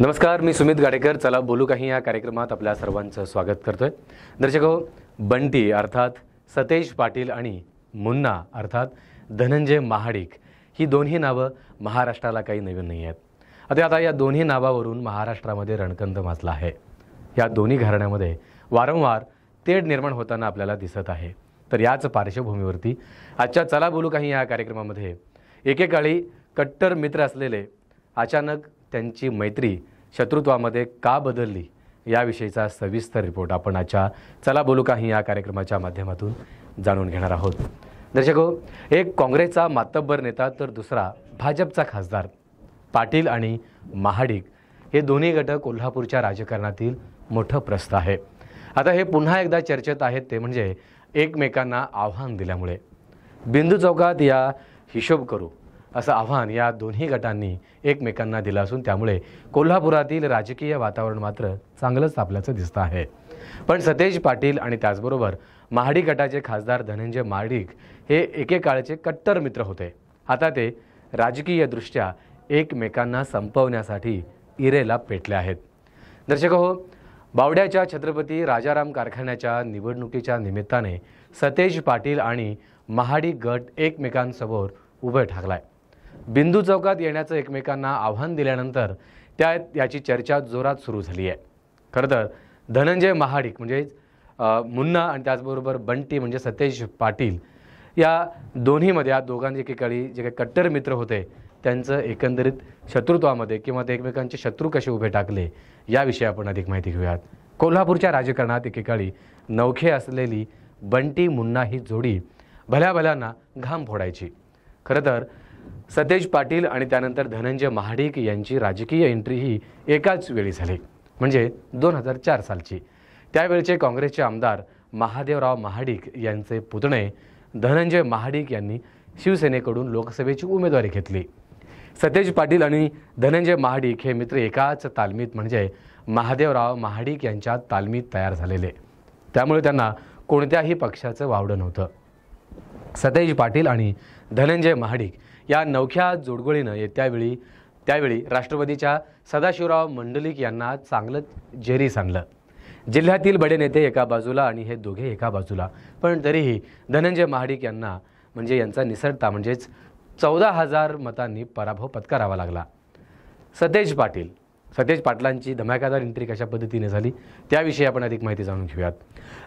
नमस्कार मी सुमित गाडेकर चला बोलू काही या कार्यक्रमात आपल्या सर्वांचं स्वागत करतोय दर्शक हो बंटी अर्थात सतेज पाटील आणि मुन्ना अर्थात धनंजय महाडिक ही दोन्ही नावं महाराष्ट्राला काही नवीन नाही आहेत आता आता या दोन्ही नावावरून महाराष्ट्रामध्ये रणकंद माजला आहे या दोन्ही घराण्यामध्ये वारंवार तेढ निर्माण होताना आपल्याला दिसत आहे तर याच पार्श्वभूमीवरती आजच्या चला बोलू काही या कार्यक्रमामध्ये एकेकाळी कट्टर मित्र असलेले अचानक त्यांची मैत्री शत्रुत्वामध्ये का बदलली याविषयीचा सविस्तर रिपोर्ट आपण आजच्या चला बोलू काही या कार्यक्रमाच्या माध्यमातून जाणून घेणार आहोत दर्शको एक काँग्रेसचा मातब्बर नेता तर दुसरा भाजपचा खासदार पाटील आणि महाडिक हे दोन्ही गट कोल्हापूरच्या राजकारणातील मोठं प्रस्थ आहे आता हे पुन्हा एकदा चर्चेत आहेत ते म्हणजे एकमेकांना आव्हान दिल्यामुळे बिंदू चौकात या हिशोब करू असं आव्हान या दोन्ही गटांनी एकमेकांना दिलं असून त्यामुळे कोल्हापुरातील राजकीय वातावरण मात्र चांगलंच तापल्याचं दिसतं आहे पण सतेज पाटील आणि त्याचबरोबर महाडी गटाचे खासदार धनंजय मार्डिक हे एकेकाळचे कट्टर मित्र होते आता ते राजकीयदृष्ट्या एकमेकांना संपवण्यासाठी इरेला पेटले आहेत दर्शक हो बावड्याच्या छत्रपती राजाराम कारखान्याच्या निवडणुकीच्या निमित्ताने सतेज पाटील आणि महाडी गट एकमेकांसमोर उभं ठाकलाय बिंदू चौकात येण्याचं एकमेकांना आव्हान दिल्यानंतर त्या याची चर्चा जोरात सुरू झाली आहे खरं तर धनंजय महाडिक म्हणजेच मुन्ना आणि त्याचबरोबर बंटी म्हणजे सतेज पाटील या दोन्हीमध्ये या दोघांचे एकेकाळी जे काही कट्टर मित्र होते त्यांचं एकंदरीत शत्रुत्वामध्ये किंवा ते एकमेकांचे शत्रू कसे उभे टाकले याविषयी आपण अधिक माहिती घेऊयात कोल्हापूरच्या राजकारणात एकेकाळी नवखे असलेली बंटी मुन्ना ही जोडी भल्या भल्यांना घाम फोडायची खरं तर सतेज पाटील आणि त्यानंतर धनंजय महाडिक यांची राजकीय एंट्री ही एकाच वेळी झाली म्हणजे दोन हजार चार सालची त्यावेळचे काँग्रेसचे आमदार महादेवराव महाडिक यांचे पुतणे धनंजय महाडिक यांनी शिवसेनेकडून लोकसभेची उमेदवारी घेतली सतेज पाटील आणि धनंजय महाडिक हे मित्र एकाच तालमीत म्हणजे महादेवराव महाडिक यांच्या तालमीत तयार झालेले त्यामुळे त्यांना कोणत्याही पक्षाचं वावडं नव्हतं सतेज पाटील आणि धनंजय महाडिक या नवख्या जोडगोळीनं येत्यावेळी त्यावेळी राष्ट्रवादीच्या सदाशिवराव मंडलिक यांना चांगलं जेरी सांगलं जिल्ह्यातील बडे नेते एका बाजूला आणि हे दोघे एका बाजूला पण तरीही धनंजय महाडिक यांना म्हणजे यांचा निसरता म्हणजेच चौदा हजार मतांनी पराभव पत्करावा लागला सतेज पाटील सतेज पाटलांची धमाकादार एंट्री कशा पद्धतीने झाली त्याविषयी आपण अधिक माहिती जाणून घेऊयात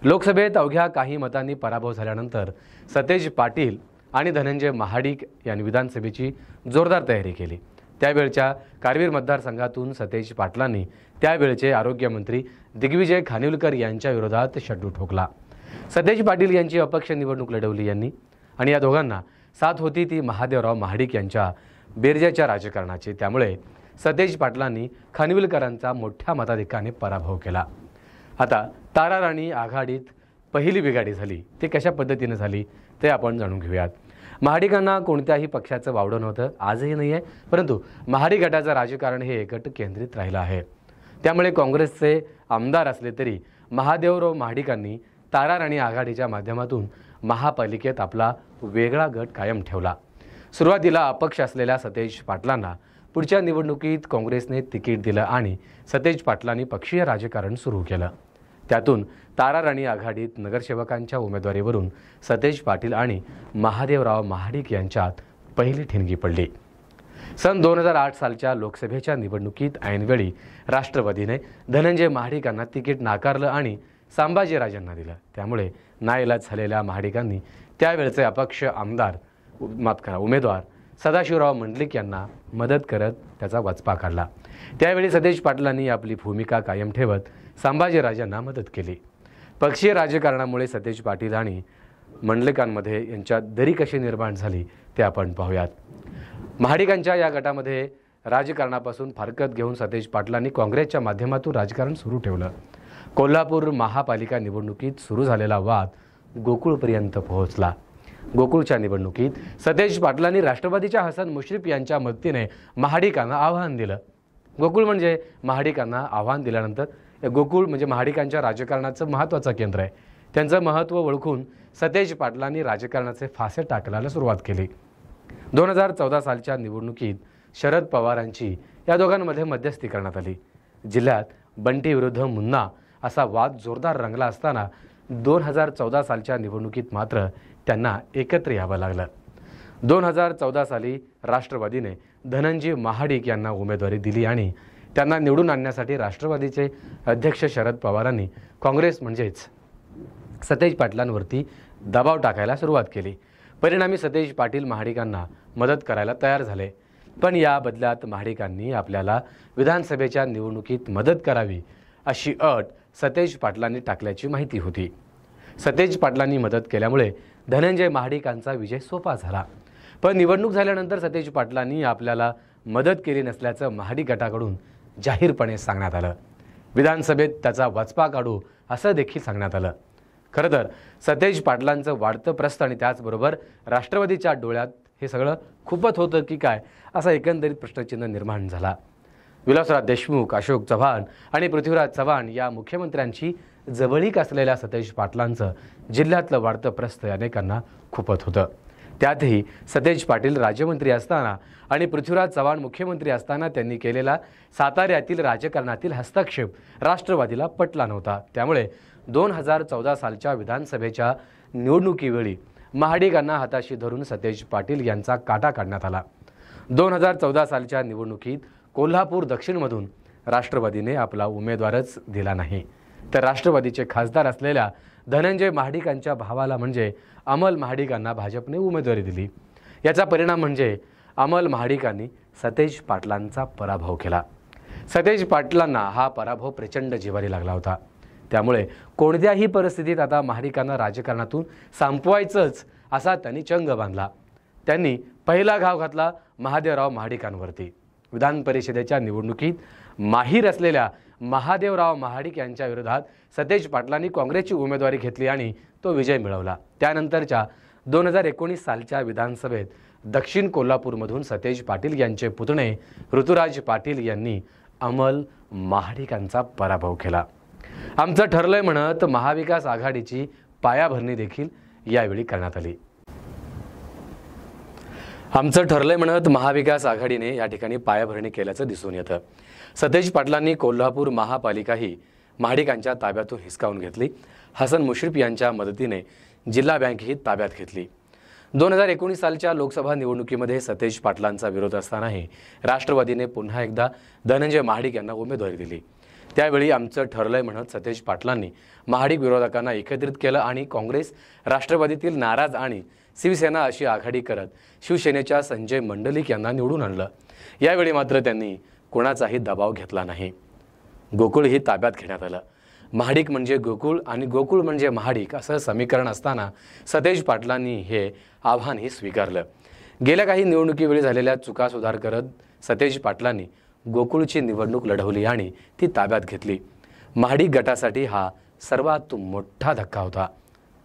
लोकसभेत अवघ्या काही मतांनी पराभव झाल्यानंतर सतेज पाटील आणि धनंजय महाडिक यांनी विधानसभेची जोरदार तयारी केली त्यावेळच्या कारवीर मतदारसंघातून सतेज पाटलांनी त्यावेळचे आरोग्यमंत्री दिग्विजय खानविलकर यांच्या विरोधात शड्डू ठोकला सतेज पाटील यांची अपक्ष निवडणूक लढवली यांनी आणि या दोघांना साथ होती ती महादेवराव महाडिक यांच्या बेरजेच्या राजकारणाची त्यामुळे सतेज पाटलांनी खानविलकरांचा मोठ्या मताधिकाने पराभव केला आता तारा राणी आघाडीत पहिली बिघाडी झाली ती कशा पद्धतीने झाली ते आपण जाणून घेऊयात महाडिकांना कोणत्याही पक्षाचं वावडं नव्हतं आजही नाही आहे परंतु महाडी गटाचं राजकारण हे एकट केंद्रित राहिलं आहे त्यामुळे काँग्रेसचे आमदार असले तरी महादेवराव महाडिकांनी तारार आणि आघाडीच्या माध्यमातून महापालिकेत आपला वेगळा गट कायम ठेवला सुरुवातीला अपक्ष असलेल्या सतेज पाटलांना पुढच्या निवडणुकीत काँग्रेसने तिकीट दिलं आणि सतेज पाटलांनी पक्षीय राजकारण सुरू केलं त्यातून राणी आघाडीत नगरसेवकांच्या उमेदवारीवरून सतेज पाटील आणि महादेवराव महाडिक यांच्यात पहिली ठिणगी पडली सन दोन हजार आठ सालच्या लोकसभेच्या निवडणुकीत ऐनवेळी राष्ट्रवादीने धनंजय महाडिकांना तिकीट नाकारलं आणि संभाजीराजांना दिलं त्यामुळे नाईलाज झालेल्या महाडिकांनी त्यावेळचे अपक्ष आमदार मात करा उमेदवार सदाशिवराव मंडलिक यांना मदत करत त्याचा वचपा काढला त्यावेळी सतेज पाटलांनी आपली भूमिका कायम ठेवत संभाजीराजांना मदत केली पक्षीय राजकारणामुळे सतेज पाटील आणि मंडलिकांमध्ये यांच्यात दरी कशी निर्माण झाली ते आपण पाहूयात महाडिकांच्या या गटामध्ये राजकारणापासून फारकत घेऊन सतेज पाटलांनी काँग्रेसच्या माध्यमातून राजकारण सुरू ठेवलं कोल्हापूर महापालिका निवडणुकीत सुरू झालेला वाद गोकुळपर्यंत पोहोचला गोकुळच्या निवडणुकीत सतेज पाटलांनी राष्ट्रवादीच्या हसन मुश्रीफ यांच्या मदतीने महाडिकांना आव्हान दिलं गोकुळ म्हणजे महाडिकांना आव्हान दिल्यानंतर गोकुळ म्हणजे महाडिकांच्या राजकारणाचं महत्त्वाचं केंद्र आहे त्यांचं महत्त्व ओळखून सतेज पाटलांनी राजकारणाचे फासे टाकलायला सुरुवात केली दोन हजार चौदा सालच्या निवडणुकीत शरद पवारांची या दोघांमध्ये मध्यस्थी करण्यात आली जिल्ह्यात बंटी विरुद्ध मुन्ना असा वाद जोरदार रंगला असताना दोन हजार चौदा सालच्या निवडणुकीत मात्र त्यांना एकत्र यावं लागलं दोन हजार चौदा साली राष्ट्रवादीने धनंजय महाडिक यांना उमेदवारी दिली आणि त्यांना निवडून आणण्यासाठी राष्ट्रवादीचे अध्यक्ष शरद पवारांनी काँग्रेस म्हणजेच सतेज पाटलांवरती दबाव टाकायला सुरुवात केली परिणामी सतेज पाटील महाडिकांना मदत करायला तयार झाले पण या बदल्यात महाडिकांनी आपल्याला विधानसभेच्या निवडणुकीत मदत करावी अशी अट सतेज पाटलांनी टाकल्याची माहिती होती सतेज पाटलांनी मदत केल्यामुळे धनंजय महाडिकांचा विजय सोपा झाला पण निवडणूक झाल्यानंतर सतेज पाटलांनी आपल्याला मदत केली नसल्याचं महाडी गटाकडून जाहीरपणे सांगण्यात आलं विधानसभेत त्याचा वचपा काढू असं देखील सांगण्यात आलं खरं तर सतेज पाटलांचं वाढतं प्रस्त आणि त्याचबरोबर राष्ट्रवादीच्या डोळ्यात हे सगळं खूपच होतं की काय असा एकंदरीत प्रश्नचिन्ह निर्माण झाला विलासराज देशमुख अशोक चव्हाण आणि पृथ्वीराज चव्हाण या मुख्यमंत्र्यांची जवळीक असलेल्या सतेज पाटलांचं जिल्ह्यातलं वाढतं प्रस्त अनेकांना खुपत होतं त्यातही सतेज पाटील राज्यमंत्री असताना आणि पृथ्वीराज चव्हाण मुख्यमंत्री असताना त्यांनी केलेला साताऱ्यातील राजकारणातील हस्तक्षेप राष्ट्रवादीला पटला नव्हता त्यामुळे दोन हजार चौदा सालच्या विधानसभेच्या निवडणुकीवेळी महाडिकांना हाताशी धरून सतेज पाटील यांचा काटा काढण्यात आला दोन हजार चौदा सालच्या निवडणुकीत कोल्हापूर दक्षिणमधून राष्ट्रवादीने आपला उमेदवारच दिला नाही तर राष्ट्रवादीचे खासदार असलेल्या धनंजय महाडिकांच्या भावाला म्हणजे अमल महाडिकांना भाजपने उमेदवारी दिली याचा परिणाम म्हणजे अमल महाडिकांनी सतेज पाटलांचा पराभव केला सतेज पाटलांना हा पराभव प्रचंड जिवारी लागला होता त्यामुळे कोणत्याही परिस्थितीत आता महाडिकांना राजकारणातून संपवायचंच असा त्यांनी चंग बांधला त्यांनी पहिला घाव घातला महादेवराव महाडिकांवरती विधान परिषदेच्या निवडणुकीत माहीर असलेल्या महादेवराव महाडिक यांच्या विरोधात सतेज पाटलांनी काँग्रेसची उमेदवारी घेतली आणि तो विजय मिळवला त्यानंतरच्या दोन हजार एकोणीस सालच्या विधानसभेत दक्षिण कोल्हापूरमधून सतेज पाटील यांचे पुतणे ऋतुराज पाटील यांनी अमल महाडिकांचा पराभव केला आमचं ठरलंय म्हणत महाविकास आघाडीची पायाभरणी देखील यावेळी करण्यात आली आमचं ठरलंय म्हणत महाविकास आघाडीने या ठिकाणी पायाभरणी केल्याचं दिसून येतं सतेज पाटलांनी कोल्हापूर महापालिका ही महाडिकांच्या ताब्यातून हिसकावून घेतली हसन मुश्रीफ यांच्या मदतीने जिल्हा बँकही ताब्यात घेतली दोन हजार एकोणीस सालच्या लोकसभा निवडणुकीमध्ये सतेज पाटलांचा विरोध असतानाही राष्ट्रवादीने पुन्हा एकदा धनंजय महाडिक यांना उमेदवारी दिली त्यावेळी आमचं ठरलंय म्हणत सतेज पाटलांनी महाडिक विरोधकांना एकत्रित केलं आणि काँग्रेस राष्ट्रवादीतील नाराज आणि शिवसेना अशी आघाडी करत शिवसेनेच्या संजय मंडलिक यांना निवडून आणलं यावेळी मात्र त्यांनी कोणाचाही दबाव घेतला नाही गोकुळ ही ताब्यात घेण्यात आलं महाडिक म्हणजे गोकुळ आणि गोकुळ म्हणजे महाडिक असं समीकरण असताना सतेज पाटलांनी हे आव्हानही स्वीकारलं गेल्या काही निवडणुकीवेळी झालेल्या चुका सुधार करत सतेज पाटलांनी गोकुळची निवडणूक लढवली आणि ती ताब्यात घेतली महाडिक गटासाठी हा सर्वात मोठा धक्का होता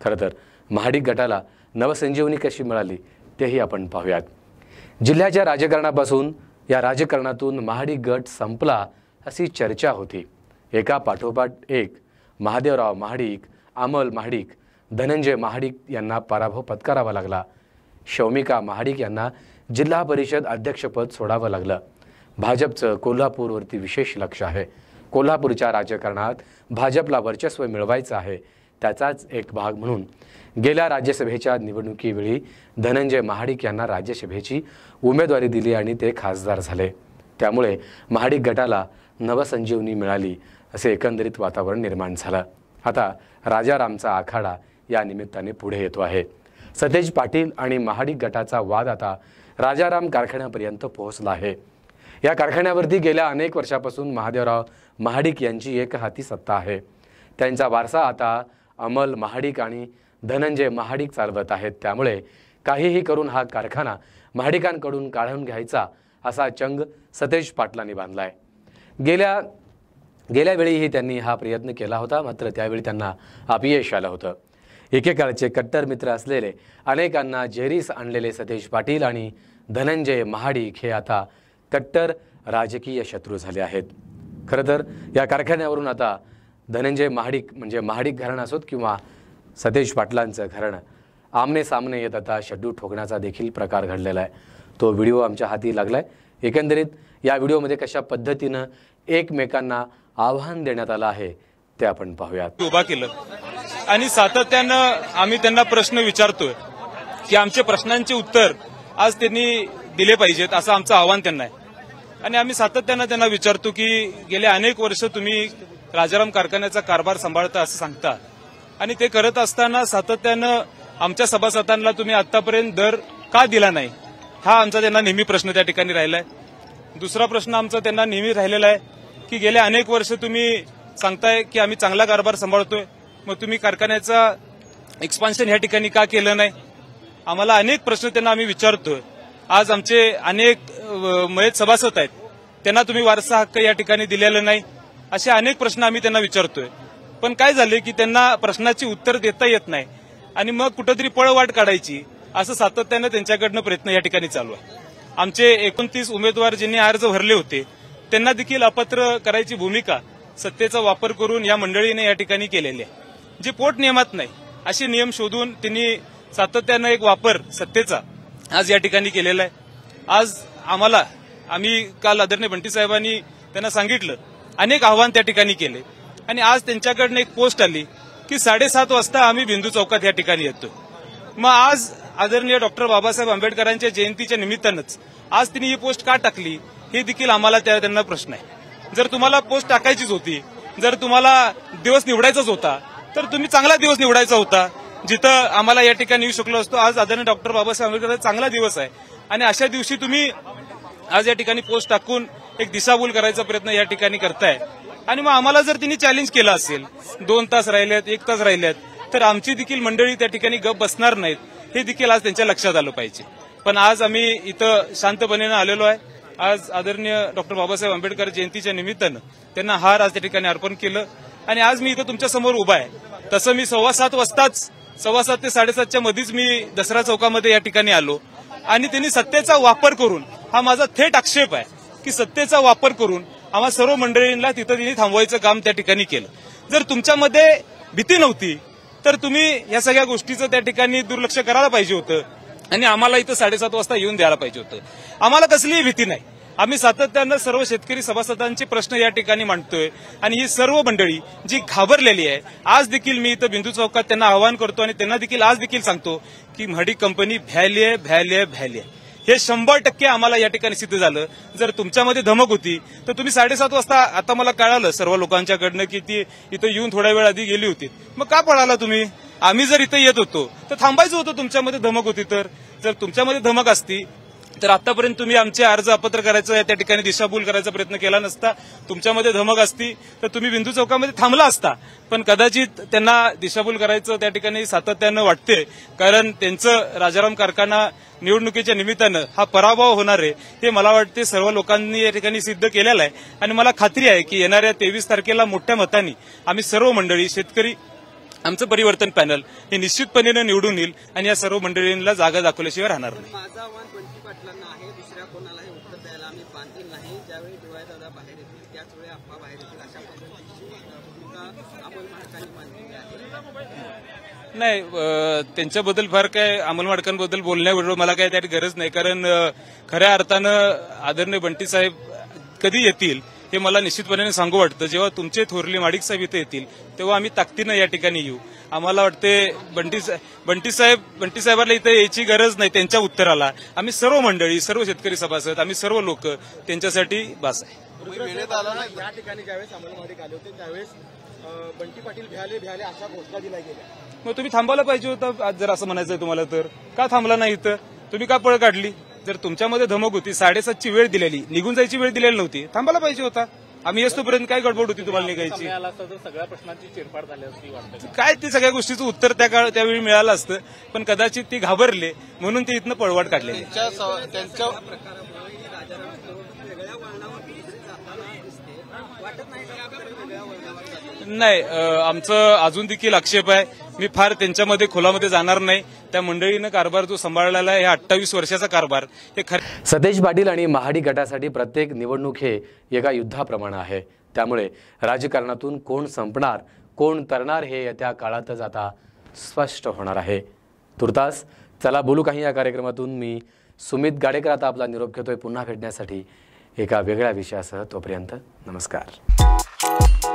खरं तर महाडिक गटाला नवसंजीवनी कशी मिळाली तेही आपण पाहूयात जिल्ह्याच्या राजकारणापासून या राजकारणातून महाडी गट संपला अशी चर्चा होती एका पाठोपाठ एक महादेवराव महाडिक अमल महाडिक धनंजय महाडिक यांना पराभव पत्करावा लागला शौमिका महाडिक यांना जिल्हा परिषद अध्यक्षपद सोडावं लागलं भाजपचं कोल्हापूरवरती विशेष लक्ष आहे कोल्हापूरच्या राजकारणात भाजपला वर्चस्व मिळवायचं आहे त्याचाच एक भाग म्हणून गेल्या राज्यसभेच्या निवडणुकीवेळी धनंजय महाडिक यांना राज्यसभेची उमेदवारी दिली आणि ते खासदार झाले त्यामुळे महाडिक गटाला नवसंजीवनी मिळाली असे एकंदरीत वातावरण निर्माण झालं आता राजारामचा आखाडा या निमित्ताने पुढे येतो आहे सतेज पाटील आणि महाडिक गटाचा वाद आता राजाराम कारखान्यापर्यंत पोहोचला आहे या कारखान्यावरती गेल्या अनेक वर्षापासून महादेवराव महाडिक यांची एक हाती सत्ता आहे त्यांचा वारसा आता अमल महाडिक आणि धनंजय महाडिक चालवत आहेत त्यामुळे काहीही करून हा कारखाना महाडिकांकडून काढून घ्यायचा असा चंग सतेज पाटलांनी बांधला आहे गेल्या गेल्यावेळीही त्यांनी हा प्रयत्न केला होता मात्र त्यावेळी त्यांना अपयश आलं होतं एकेकाळचे कट्टर मित्र असलेले अनेकांना जेरीस आणलेले सतेज पाटील आणि धनंजय महाडिक हे आता कट्टर राजकीय शत्रू झाले आहेत खरं तर या कारखान्यावरून आता धनंजय महाडिक म्हणजे महाडिक घराणं असोत किंवा सतेज पाटलांचं घराणं आमने सामने येत आता शड्डू ठोकण्याचा देखील प्रकार घडलेला आहे तो व्हिडिओ आमच्या हाती लागला आहे एकंदरीत या व्हिडिओमध्ये कशा पद्धतीनं एकमेकांना आव्हान देण्यात आलं आहे ते आपण पाहूयात उभा केलं आणि सातत्यानं आम्ही त्यांना प्रश्न विचारतोय की आमच्या प्रश्नांचे उत्तर आज त्यांनी दिले पाहिजेत असं आमचं आव्हान त्यांना आहे आणि आम्ही सातत्यानं त्यांना विचारतो की गेले अनेक वर्ष तुम्ही राजाराम कारखान्याचा कारभार सांभाळता असं सांगतात आणि ते करत असताना सातत्यानं आमच्या सभासदांना तुम्ही आतापर्यंत दर का दिला नाही हा आमचा त्यांना नेहमी प्रश्न त्या ठिकाणी राहिला आहे दुसरा प्रश्न आमचा त्यांना नेहमी राहिलेला आहे की गेल्या अनेक वर्ष तुम्ही सांगताय की आम्ही चांगला कारभार सांभाळतोय मग तुम्ही कारखान्याचा एक्सपान्शन या ठिकाणी का केलं नाही आम्हाला अनेक प्रश्न त्यांना आम्ही विचारतोय आज आमचे अनेक मयत सभासद आहेत त्यांना तुम्ही वारसा हक्क या ठिकाणी दिलेला नाही असे अनेक प्रश्न आम्ही त्यांना विचारतोय पण काय झाले की त्यांना प्रश्नाची उत्तर देता येत नाही आणि मग कुठेतरी पळवाट काढायची असं सातत्यानं त्यांच्याकडनं प्रयत्न या ठिकाणी चालू आहे आमचे एकोणतीस उमेदवार ज्यांनी अर्ज भरले होते त्यांना देखील अपात्र करायची भूमिका सत्तेचा वापर करून या मंडळीने या ठिकाणी केलेली आहे जे पोट नियमात नाही असे नियम शोधून त्यांनी सातत्यानं एक वापर सत्तेचा आज या ठिकाणी केलेला आहे आज आम्हाला आम्ही काल आदरणीय बंटी साहेबांनी त्यांना सांगितलं अनेक आव्हान त्या ठिकाणी केले आणि आज त्यांच्याकडनं एक पोस्ट आली की साडेसात वाजता आम्ही बिंदू चौकात या ठिकाणी येतो मग आज आदरणीय डॉक्टर बाबासाहेब आंबेडकरांच्या जयंतीच्या निमित्तानंच आज तिने ही पोस्ट का टाकली हे देखील आम्हाला त्यांना प्रश्न आहे जर तुम्हाला पोस्ट टाकायचीच होती जर तुम्हाला दिवस निवडायचाच होता तर तुम्ही चांगला दिवस निवडायचा होता जिथं आम्हाला या ठिकाणी येऊ शकलो असतो आज आदरणीय डॉक्टर बाबासाहेब आंबेडकर चांगला दिवस आहे आणि अशा दिवशी तुम्ही आज या ठिकाणी पोस्ट टाकून एक दिशाभूल करायचा प्रयत्न या ठिकाणी करताय आणि मग आम्हाला जर तिने चॅलेंज केलं असेल दोन तास राहिल्यात एक तास राहिल्यात तर आमची देखील मंडळी त्या ठिकाणी गप बसणार नाहीत हे देखील आज त्यांच्या लक्षात आलं पाहिजे पण आज आम्ही इथं शांतपणे आलेलो आहे आज आदरणीय डॉक्टर बाबासाहेब आंबेडकर जयंतीच्या निमित्तानं त्यांना हार आज त्या ठिकाणी अर्पण केलं आणि आज मी इथं तुमच्या समोर उभा आहे तसं मी सव्वा सात वाजताच सव्वा सात ते साडेसातच्या मध्येच मी दसरा चौकामध्ये या ठिकाणी आलो आणि त्यांनी सत्तेचा वापर करून हा माझा थेट आक्षेप आहे की सत्तेचा वापर करून आम्हा सर्व मंडळींना तिथं तिथे थांबवायचं काम त्या ठिकाणी केलं जर तुमच्यामध्ये भीती नव्हती तर तुम्ही या सगळ्या गोष्टीचं त्या ठिकाणी दुर्लक्ष करायला पाहिजे होतं आणि आम्हाला इथं साडेसात वाजता येऊन द्यायला पाहिजे होतं आम्हाला कसलीही भीती नाही आम्ही सातत्यानं सर्व शेतकरी सभासदांचे प्रश्न या ठिकाणी मांडतोय आणि ही सर्व मंडळी जी घाबरलेली आहे आज देखील मी इथं बिंदू चौकात त्यांना आवाहन करतो आणि त्यांना देखील आज देखील सांगतो की म्हडी कंपनी भ्यालय आहे भ्यालय हे शंभर टक्के आम्हाला या ठिकाणी सिद्ध झालं जर तुमच्यामध्ये धमक होती तर तुम्ही साडेसात वाजता आता मला कळालं सर्व लोकांच्याकडनं की ती इथं येऊन थोड्या वेळ आधी गेली होती मग का पळाला तुम्ही आम्ही जर इथं येत होतो तर थांबायचं होतं तुमच्यामध्ये धमक होती तर जर तुमच्यामध्ये धमक असती तर आतापर्यंत तुम्ही आमचे अर्ज अपत्र करायचं त्या ठिकाणी दिशाभूल करायचा प्रयत्न केला नसता तुमच्यामध्ये धमक असती तर तुम्ही बिंदू चौकामध्ये थांबला असता पण कदाचित त्यांना दिशाभूल करायचं त्या ठिकाणी सातत्यानं वाटते कारण त्यांचं राजाराम कारखाना निवडणुकीच्या निमित्तानं हा पराभव होणार आहे हे मला वाटते सर्व लोकांनी या ठिकाणी सिद्ध केलेलं आहे आणि मला खात्री आहे की येणाऱ्या तेवीस तारखेला मोठ्या मतांनी आम्ही सर्व मंडळी शेतकरी आमचं परिवर्तन पॅनल हे निश्चितपणे निवडून येईल आणि या सर्व मंडळींना जागा दाखवल्याशिवाय राहणार नाही पाटलांना आहे दुसऱ्या कोणालाही उत्तर द्यायला आम्ही बांधील नाही ज्यावेळी दादा बाहेर येतील त्याचवेळी आप्पा बाहेर येतील अशा पद्धतीची भूमिका अमोल महाडकांनी मांडलेली आहे नाही त्यांच्याबद्दल फार काय अमोल माडकांबद्दल बोलण्याबरोबर मला काय त्याची गरज नाही कारण खऱ्या अर्थानं आदरणीय बंटी साहेब कधी येतील हे मला निश्चितपणे सांगू वाटतं जेव्हा तुमचे थोरले माडिक साहेब इथे येतील तेव्हा आम्ही ताकदीनं या ठिकाणी येऊ आम्हाला वाटते बंटी बंटी साहेब बंटी साहेबांना इथे यायची गरज नाही त्यांच्या उत्तराला आम्ही सर्व मंडळी सर्व शेतकरी सभासद आम्ही सर्व लोक त्यांच्यासाठी बास आहे बंटी पाटील भ्याले मग तुम्ही थांबायला पाहिजे होता आज जर असं म्हणायचं तुम्हाला तर का थांबला नाही इथं तुम्ही का पळ काढली जर तुमच्यामध्ये धमक होती साडेसातची वेळ दिलेली निघून जायची वेळ दिलेली नव्हती थांबायला पाहिजे होता आम्ही असतोपर्यंत काय गडबड होती तुम्हाला निघायची सगळ्या प्रश्नांची चिरफाड झाली काय ते सगळ्या गोष्टीचं उत्तर त्या काळ त्यावेळी मिळालं असतं पण कदाचित ती घाबरले म्हणून ते इथनं पळवाट काढले नाही आमचं अजून देखील आक्षेप आहे मी फार त्यांच्यामध्ये खोलामध्ये जाणार नाही त्या मंडळीनं कारभार जो सांभाळलेला आहे अठ्ठावीस वर्षाचा कारभार हे खरं सतेज पाटील आणि महाडी गटासाठी प्रत्येक निवडणूक हे एका युद्धाप्रमाणे आहे त्यामुळे राजकारणातून कोण संपणार कोण तरणार हे येत्या काळातच आता स्पष्ट होणार आहे तुर्तास चला बोलू काही या कार्यक्रमातून मी सुमित गाडेकर आता आपला निरोप घेतोय पुन्हा भेटण्यासाठी एका वेगळ्या विषयासह तोपर्यंत नमस्कार